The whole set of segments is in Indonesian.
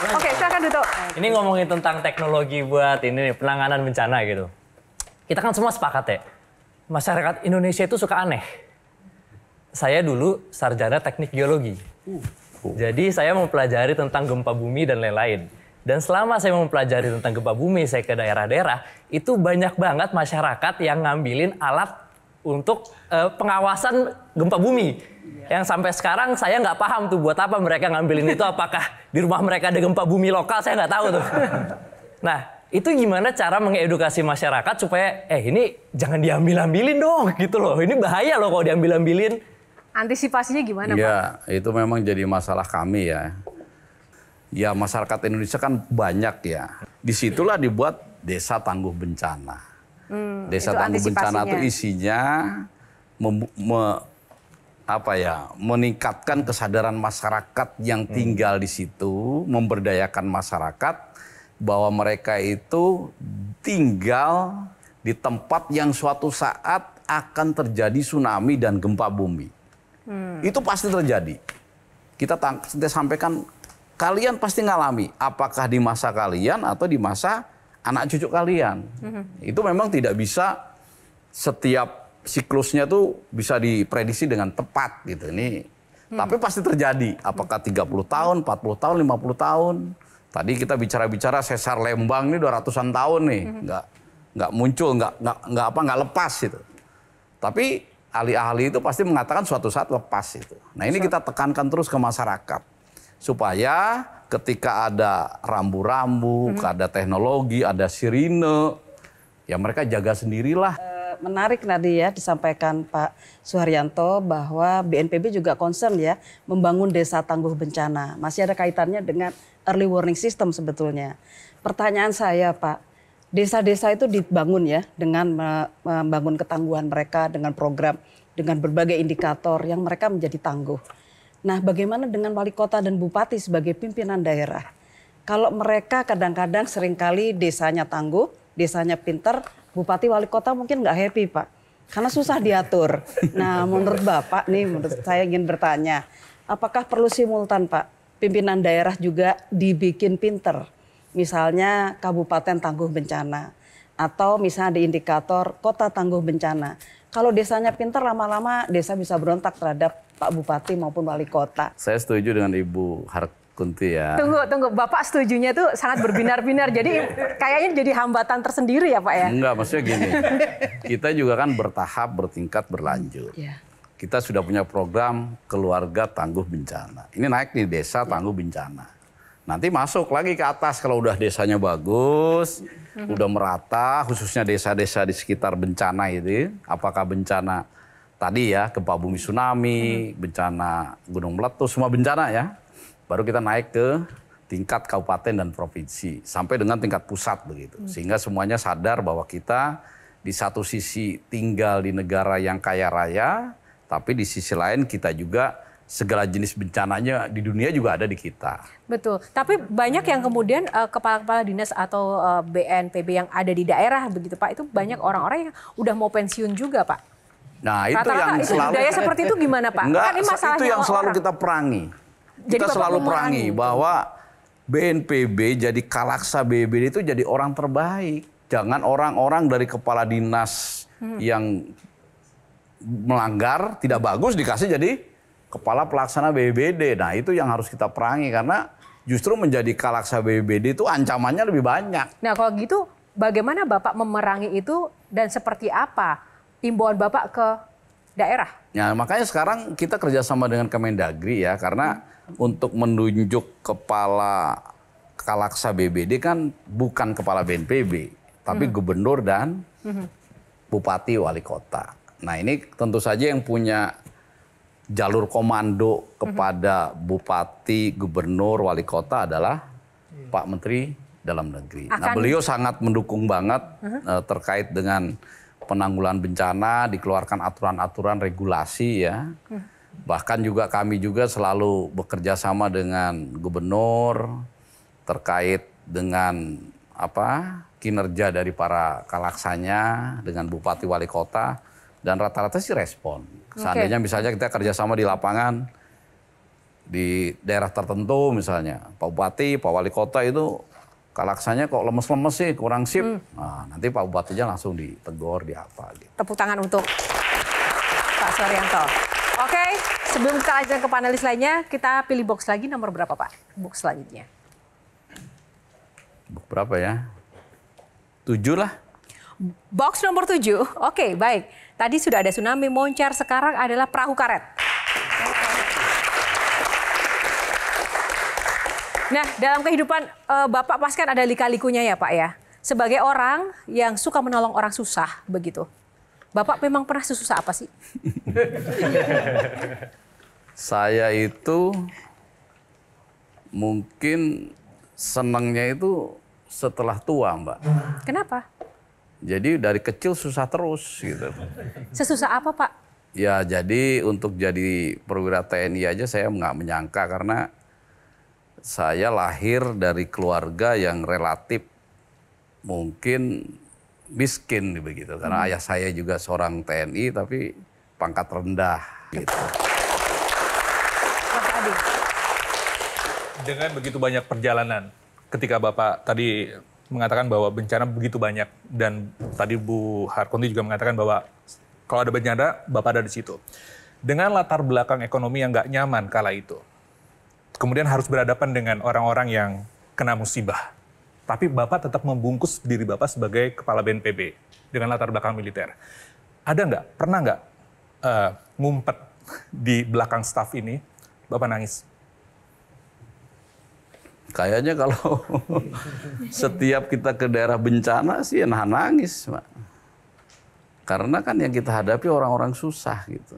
Oke, okay, silakan Duto. Ini ngomongin tentang teknologi buat ini nih, penanganan bencana gitu. Kita kan semua sepakat ya, masyarakat Indonesia itu suka aneh. Saya dulu sarjana teknik geologi. Jadi saya mempelajari tentang gempa bumi dan lain-lain. Dan selama saya mempelajari tentang gempa bumi, saya ke daerah-daerah, itu banyak banget masyarakat yang ngambilin alat untuk uh, pengawasan gempa bumi. Iya. Yang sampai sekarang saya nggak paham tuh buat apa mereka ngambilin itu. Apakah di rumah mereka ada gempa bumi lokal? Saya nggak tahu tuh. Nah, itu gimana cara mengedukasi masyarakat supaya eh ini jangan diambil-ambilin dong gitu loh. Ini bahaya loh kalau diambil-ambilin. Antisipasinya gimana iya, Pak? Ya, itu memang jadi masalah kami ya. Ya masyarakat Indonesia kan banyak ya. Disitulah dibuat desa tangguh bencana. Hmm, Desa tangguh bencana itu isinya mem, me, apa ya meningkatkan kesadaran masyarakat yang hmm. tinggal di situ, memberdayakan masyarakat bahwa mereka itu tinggal di tempat yang suatu saat akan terjadi tsunami dan gempa bumi. Hmm. Itu pasti terjadi. kita sampaikan kalian pasti ngalami apakah di masa kalian atau di masa anak cucu kalian. Mm-hmm. Itu memang tidak bisa setiap siklusnya tuh bisa diprediksi dengan tepat gitu. Ini mm-hmm. tapi pasti terjadi. Apakah 30 tahun, 40 tahun, 50 tahun? Tadi kita bicara-bicara sesar Lembang ini 200-an tahun nih, mm-hmm. nggak nggak muncul, nggak nggak nggak apa nggak lepas gitu. Tapi ahli-ahli itu pasti mengatakan suatu saat lepas itu. Nah ini kita tekankan terus ke masyarakat supaya ketika ada rambu-rambu, hmm. ada teknologi, ada sirine, ya mereka jaga sendirilah. Eh, menarik tadi ya disampaikan Pak Suharyanto bahwa BNPB juga concern ya membangun desa tangguh bencana. Masih ada kaitannya dengan early warning system sebetulnya. Pertanyaan saya Pak, desa-desa itu dibangun ya dengan membangun ketangguhan mereka dengan program dengan berbagai indikator yang mereka menjadi tangguh. Nah, bagaimana dengan wali kota dan bupati sebagai pimpinan daerah? Kalau mereka kadang-kadang seringkali desanya tangguh, desanya pinter, bupati wali kota mungkin nggak happy, Pak. Karena susah diatur. Nah, menurut Bapak nih, menurut saya ingin bertanya, apakah perlu simultan, Pak? Pimpinan daerah juga dibikin pinter. Misalnya kabupaten tangguh bencana atau misalnya di indikator kota tangguh bencana. Kalau desanya pinter lama-lama desa bisa berontak terhadap Pak Bupati maupun Wali Kota. Saya setuju dengan Ibu Hart Kunti ya. Tunggu, tunggu. Bapak setujunya itu sangat berbinar-binar. Jadi kayaknya jadi hambatan tersendiri ya Pak ya? Enggak, maksudnya gini. kita juga kan bertahap, bertingkat, berlanjut. Ya. Kita sudah punya program keluarga tangguh bencana. Ini naik di desa iya. tangguh bencana. Nanti masuk lagi ke atas kalau udah desanya bagus, mhm. udah merata, khususnya desa-desa di sekitar bencana itu. Apakah bencana tadi ya gempa bumi tsunami, hmm. bencana gunung meletus, semua bencana ya. Baru kita naik ke tingkat kabupaten dan provinsi sampai dengan tingkat pusat begitu. Hmm. Sehingga semuanya sadar bahwa kita di satu sisi tinggal di negara yang kaya raya, tapi di sisi lain kita juga segala jenis bencananya di dunia juga ada di kita. Betul. Tapi banyak yang kemudian eh, kepala-kepala dinas atau BNPB eh, yang ada di daerah begitu Pak, itu banyak mm-hmm. orang-orang yang udah mau pensiun juga Pak. Nah itu Rata -rata yang itu selalu budaya seperti itu gimana Pak? Enggak, kan ini masalah itu yang selalu orang. kita perangi. Jadi kita selalu perangi bahwa BNPB jadi kalaksa BBD itu jadi orang terbaik. Jangan orang-orang dari kepala dinas hmm. yang melanggar tidak bagus dikasih jadi kepala pelaksana BBD. Nah itu yang harus kita perangi karena justru menjadi kalaksa BBD itu ancamannya lebih banyak. Nah kalau gitu bagaimana Bapak memerangi itu dan seperti apa? imbauan Bapak ke daerah? Ya, makanya sekarang kita kerjasama dengan Kemendagri ya, karena hmm. untuk menunjuk kepala Kalaksa BBD kan bukan kepala BNPB, tapi hmm. gubernur dan hmm. bupati wali kota. Nah ini tentu saja yang punya jalur komando hmm. kepada bupati, gubernur, wali kota adalah iya. Pak Menteri Dalam Negeri. Nah, Akan... Nah beliau sangat mendukung banget uh, terkait dengan penanggulan bencana, dikeluarkan aturan-aturan regulasi ya. Hmm. Bahkan juga kami juga selalu bekerja sama dengan gubernur terkait dengan apa kinerja dari para kalaksanya dengan bupati wali kota dan rata-rata sih respon. Seandainya misalnya kita kerjasama di lapangan di daerah tertentu misalnya Pak Bupati, Pak Wali Kota itu Kalaksanya kok lemes-lemes sih, kurang sip. Hmm. Nah, nanti Pak Bupatinya langsung ditegur, di apa gitu. Tepuk tangan untuk Pak Suryanto. Oke, okay, sebelum kita lanjut ke panelis lainnya, kita pilih box lagi nomor berapa Pak? Box selanjutnya. Box berapa ya? Tujuh lah. Box nomor tujuh, oke okay, baik. Tadi sudah ada tsunami, moncar, sekarang adalah perahu karet. Nah, dalam kehidupan uh, Bapak pas kan ada lika-likunya ya Pak ya. Sebagai orang yang suka menolong orang susah begitu. Bapak memang pernah susah apa sih? Saya itu mungkin senangnya itu setelah tua Mbak. Kenapa? Jadi dari kecil susah terus gitu. Sesusah apa Pak? Ya jadi untuk jadi perwira TNI aja saya nggak menyangka karena saya lahir dari keluarga yang relatif mungkin miskin begitu karena hmm. ayah saya juga seorang TNI tapi pangkat rendah gitu. Dengan begitu banyak perjalanan ketika Bapak tadi mengatakan bahwa bencana begitu banyak dan tadi Bu Harkonti juga mengatakan bahwa kalau ada bencana Bapak ada di situ. Dengan latar belakang ekonomi yang nggak nyaman kala itu, kemudian harus berhadapan dengan orang-orang yang kena musibah. Tapi Bapak tetap membungkus diri Bapak sebagai Kepala BNPB dengan latar belakang militer. Ada nggak, pernah nggak uh, ngumpet di belakang staf ini, Bapak nangis? Kayaknya kalau setiap kita ke daerah bencana sih ya, nahan nangis, Pak. Karena kan yang kita hadapi orang-orang susah gitu.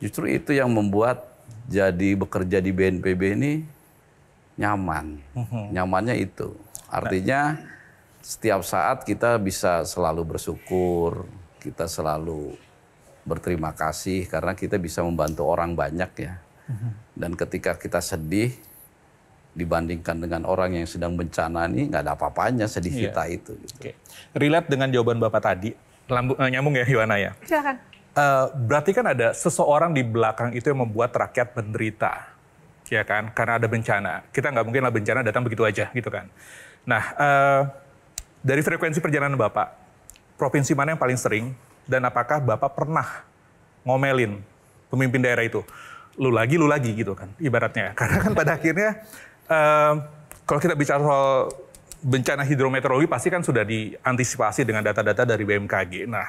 Justru itu yang membuat jadi bekerja di BNPB ini nyaman. Mm-hmm. Nyamannya itu. Artinya setiap saat kita bisa selalu bersyukur, kita selalu berterima kasih karena kita bisa membantu orang banyak ya. Mm-hmm. Dan ketika kita sedih dibandingkan dengan orang yang sedang bencana ini nggak ada apa-apanya sedih yeah. kita itu. Gitu. Okay. Relate dengan jawaban bapak tadi, Lambu, eh, nyambung ya Yohana ya. Silakan uh, berarti kan ada seseorang di belakang itu yang membuat rakyat menderita, ya kan? Karena ada bencana. Kita nggak mungkin lah bencana datang begitu aja, gitu kan? Nah, uh, dari frekuensi perjalanan bapak, provinsi mana yang paling sering? Dan apakah bapak pernah ngomelin pemimpin daerah itu? Lu lagi, lu lagi, gitu kan? Ibaratnya. Karena kan pada akhirnya uh, kalau kita bicara soal bencana hidrometeorologi pasti kan sudah diantisipasi dengan data-data dari BMKG. Nah,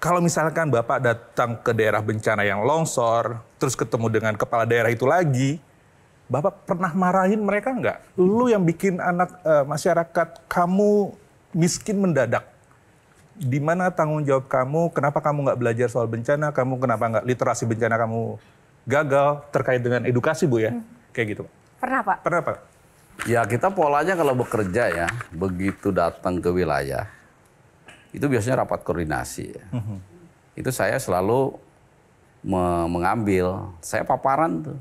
kalau misalkan Bapak datang ke daerah bencana yang longsor, terus ketemu dengan kepala daerah itu lagi, Bapak pernah marahin mereka enggak? Lu yang bikin anak uh, masyarakat kamu miskin mendadak. Di mana tanggung jawab kamu? Kenapa kamu enggak belajar soal bencana? Kamu kenapa enggak literasi bencana kamu gagal terkait dengan edukasi bu ya? Hmm. Kayak gitu. Pernah pak? Pernah pak. Ya kita polanya kalau bekerja ya, begitu datang ke wilayah, itu biasanya rapat koordinasi. Ya. Mm Itu saya selalu me mengambil, saya paparan tuh.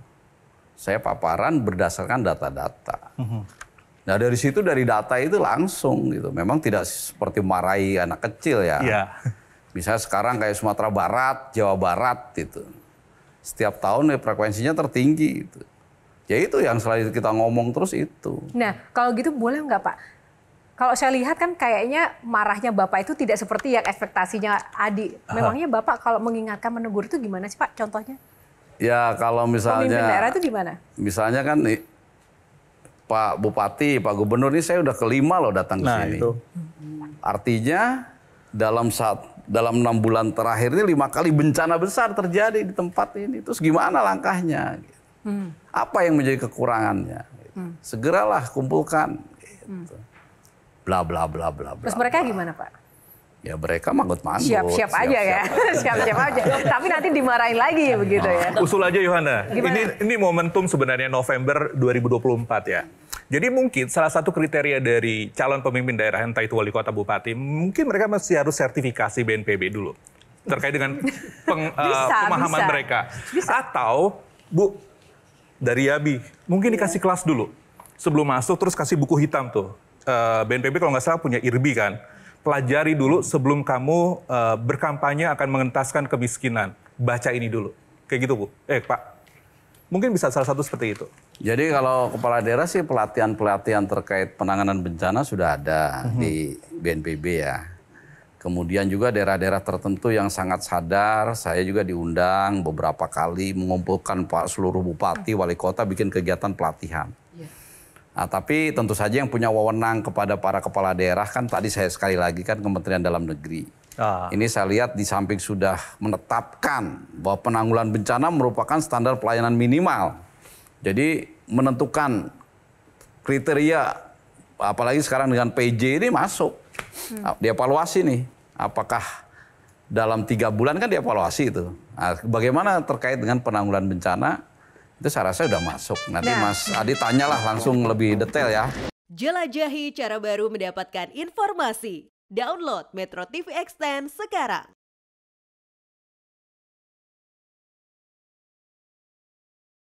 Saya paparan berdasarkan data-data. Mhm. Nah dari situ dari data itu langsung gitu. Memang tidak seperti marahi anak kecil ya. Yeah. Bisa sekarang kayak Sumatera Barat, Jawa Barat gitu. Setiap tahun ya frekuensinya tertinggi gitu. Ya itu yang selalu kita ngomong terus itu. Nah kalau gitu boleh nggak Pak? Kalau saya lihat kan kayaknya marahnya Bapak itu tidak seperti yang ekspektasinya Adi. Memangnya Bapak kalau mengingatkan menegur itu gimana sih Pak contohnya? Ya kalau misalnya... Pemimpin daerah itu gimana? Misalnya kan nih Pak Bupati, Pak Gubernur ini saya udah kelima loh datang ke nah, sini. Itu. Artinya dalam saat dalam enam bulan terakhir ini lima kali bencana besar terjadi di tempat ini. Terus gimana langkahnya? Hmm. Apa yang menjadi kekurangannya? Hmm. Segeralah kumpulkan. Gitu. Hmm bla bla bla bla. Terus mereka bla. gimana Pak? Ya mereka manggut-manggut. Siap-siap aja ya. Siap-siap aja. Tapi nanti dimarahin lagi ya begitu ya. Usul aja Yohana. Ini, ini momentum sebenarnya November 2024 ya. Jadi mungkin salah satu kriteria dari calon pemimpin daerah entah itu wali kota bupati, mungkin mereka masih harus sertifikasi BNPB dulu terkait dengan peng, bisa, uh, pemahaman bisa. mereka. Bisa. Atau Bu dari Yabi, mungkin yeah. dikasih kelas dulu sebelum masuk terus kasih buku hitam tuh BNPB eh, kalau nggak salah punya IRBI kan. Pelajari dulu sebelum kamu eh, berkampanye akan mengentaskan kemiskinan. Baca ini dulu. Kayak gitu, Bu. Eh, Pak. Mungkin bisa salah satu seperti itu. Jadi kalau kepala daerah sih pelatihan-pelatihan terkait penanganan bencana sudah ada mm -hmm. di BNPB ya. Kemudian juga daerah-daerah tertentu yang sangat sadar, saya juga diundang beberapa kali mengumpulkan pak seluruh bupati, wali kota bikin kegiatan pelatihan. Nah, tapi tentu saja yang punya wewenang kepada para kepala daerah kan tadi saya sekali lagi kan Kementerian Dalam Negeri. Ah. Ini saya lihat di samping sudah menetapkan bahwa penanggulan bencana merupakan standar pelayanan minimal. Jadi menentukan kriteria apalagi sekarang dengan PJ ini masuk. Hmm. Ah, dievaluasi nih apakah dalam tiga bulan kan dievaluasi itu. Nah, bagaimana terkait dengan penanggulan bencana itu saya rasa sudah masuk. Nanti nah. Mas Adi tanyalah langsung lebih detail ya. Jelajahi cara baru mendapatkan informasi. Download Metro TV Extend sekarang.